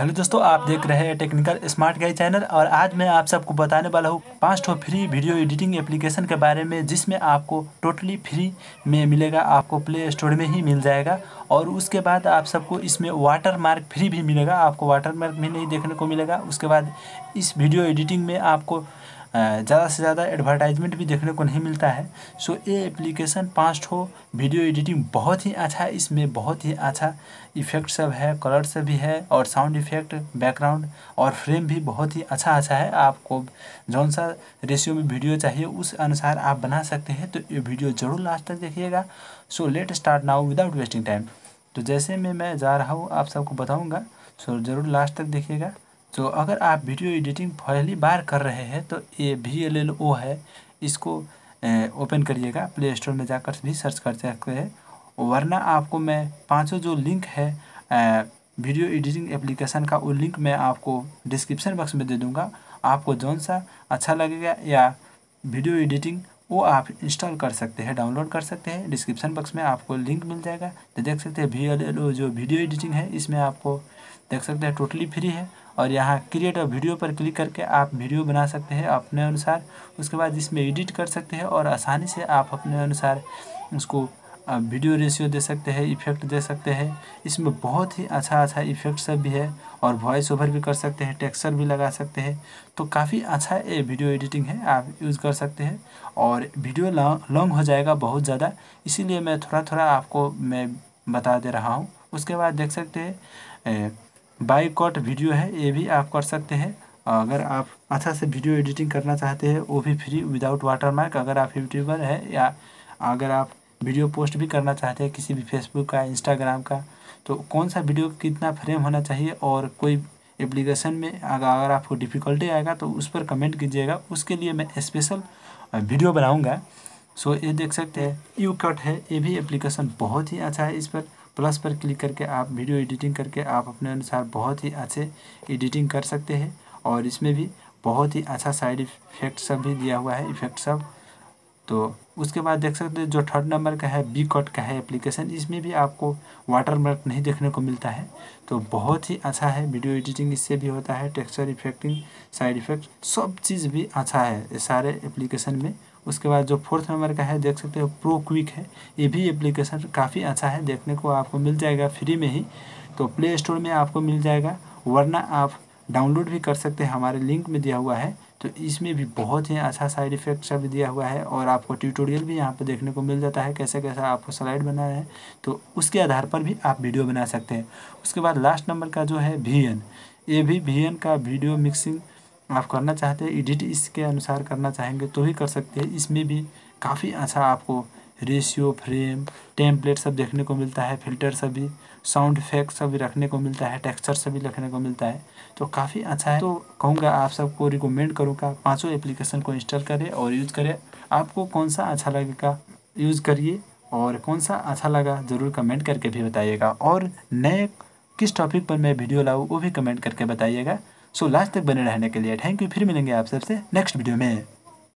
hello दोस्तों आप देख रहे हैं टेक्निकल स्मार्ट गाई चैनल और आज मैं आप सबको बताने वाला हूँ पाँच ठो फ्री वीडियो एडिटिंग एप्लीकेशन के बारे में जिसमें आपको टोटली फ्री में मिलेगा आपको प्ले स्टोर में ही मिल जाएगा और उसके बाद आप सबको इसमें वाटर मार्क फ्री भी मिलेगा आपको वाटर मार्क भी नहीं देखने को मिलेगा उसके बाद इस वीडियो एडिटिंग में आपको ज़्यादा से ज़्यादा एडवर्टाइजमेंट भी देखने को नहीं मिलता है सो ये एप्लीकेशन पास्ट हो वीडियो एडिटिंग बहुत ही अच्छा है इसमें बहुत ही अच्छा इफेक्ट सब है कलर सब भी है और साउंड इफेक्ट बैकग्राउंड और फ्रेम भी बहुत ही अच्छा अच्छा है आपको जौन सा रेशियो में वीडियो चाहिए उस अनुसार आप बना सकते हैं तो ये वीडियो ज़रूर लास्ट तक देखिएगा so let start now without wasting time तो जैसे में मैं जा रहा हूँ आप सबको बताऊँगा सो ज़रूर लास्ट तक देखिएगा तो अगर आप वीडियो एडिटिंग पहली बार कर रहे हैं तो ये वी एल एल ओ है इसको ओपन करिएगा प्ले स्टोर में जाकर भी सर्च कर सकते हैं वरना आपको मैं पांचों जो लिंक है वीडियो एडिटिंग एप्लीकेशन का वो लिंक मैं आपको डिस्क्रिप्शन बॉक्स में दे दूँगा आपको जौन सा अच्छा लगेगा या वीडियो एडिटिंग वो आप इंस्टॉल कर सकते हैं डाउनलोड कर सकते हैं डिस्क्रिप्शन बॉक्स में आपको लिंक मिल जाएगा तो देख सकते हैं वी एल एल ओ जो वीडियो एडिटिंग है इसमें आपको देख सकते हैं टोटली फ्री है और यहाँ क्रिएट और वीडियो पर क्लिक करके आप वीडियो बना सकते हैं अपने अनुसार उसके बाद इसमें एडिट कर सकते हैं और आसानी से आप अपने अनुसार उसको वीडियो रेशियो दे सकते हैं इफ़ेक्ट दे सकते हैं इसमें बहुत ही अच्छा अच्छा इफ़ेक्ट सब भी है और वॉइस ओवर भी कर सकते हैं टेक्सचर भी लगा सकते हैं तो काफ़ी अच्छा ये वीडियो एडिटिंग है आप यूज़ कर सकते हैं और वीडियो लॉन्ग हो जाएगा बहुत ज़्यादा इसीलिए मैं थोड़ा थोड़ा आपको मैं बता दे रहा हूँ उसके बाद देख सकते हैं कॉट वीडियो है ये भी आप कर सकते हैं अगर आप अच्छा से वीडियो एडिटिंग करना चाहते हैं वो भी फ्री विदाउट वाटरमार्क अगर आप यूट्यूबर है या अगर आप वीडियो पोस्ट भी करना चाहते हैं किसी भी फेसबुक का इंस्टाग्राम का तो कौन सा वीडियो कितना फ्रेम होना चाहिए और कोई एप्लीकेशन में अगर अगर आपको डिफ़िकल्टी आएगा तो उस पर कमेंट कीजिएगा उसके लिए मैं स्पेशल वीडियो बनाऊंगा सो ये देख सकते हैं यू कट है ये भी एप्लीकेशन बहुत ही अच्छा है इस पर प्लस पर क्लिक करके आप वीडियो एडिटिंग करके आप अपने अनुसार बहुत ही अच्छे एडिटिंग कर सकते हैं और इसमें भी बहुत ही अच्छा साइड इफेक्ट सब भी दिया हुआ है इफेक्ट सब तो उसके बाद देख सकते हैं जो थर्ड नंबर का है बी कट का है एप्लीकेशन इसमें भी आपको वाटर मार्क नहीं देखने को मिलता है तो बहुत ही अच्छा है वीडियो एडिटिंग इससे भी होता है टेक्सचर इफेक्टिंग साइड इफेक्ट सब चीज़ भी अच्छा है सारे एप्लीकेशन में उसके बाद जो फोर्थ नंबर का है देख सकते हो प्रो क्विक है ये भी एप्लीकेशन काफ़ी अच्छा है देखने को आपको मिल जाएगा फ्री में ही तो प्ले स्टोर में आपको मिल जाएगा वरना आप डाउनलोड भी कर सकते हैं हमारे लिंक में दिया हुआ है तो इसमें भी बहुत ही अच्छा साइड इफेक्ट सब दिया हुआ है और आपको ट्यूटोरियल भी यहाँ पर देखने को मिल जाता है कैसे कैसे आपको स्लाइड बनाना है तो उसके आधार पर भी आप वीडियो बना सकते हैं उसके बाद लास्ट नंबर का जो है वी ये भी वी का वीडियो मिक्सिंग आप करना चाहते हैं एडिट इसके अनुसार करना चाहेंगे तो ही कर सकते हैं इसमें भी काफ़ी अच्छा आपको रेशियो फ्रेम टेम्पलेट सब देखने को मिलता है फिल्टर सभी साउंड इफेक्ट सभी रखने को मिलता है टेक्सचर सभी रखने को मिलता है तो काफ़ी अच्छा है तो कहूँगा आप सबको रिकमेंड करूँगा पाँचों एप्लीकेशन को इंस्टॉल करें और यूज़ करें आपको कौन सा अच्छा लगेगा यूज़ करिए और कौन सा अच्छा लगा ज़रूर कमेंट करके भी बताइएगा और नए किस टॉपिक पर मैं वीडियो लाऊँ वो भी कमेंट करके बताइएगा सो लास्ट तक बने रहने के लिए थैंक यू फिर मिलेंगे आप सबसे नेक्स्ट वीडियो में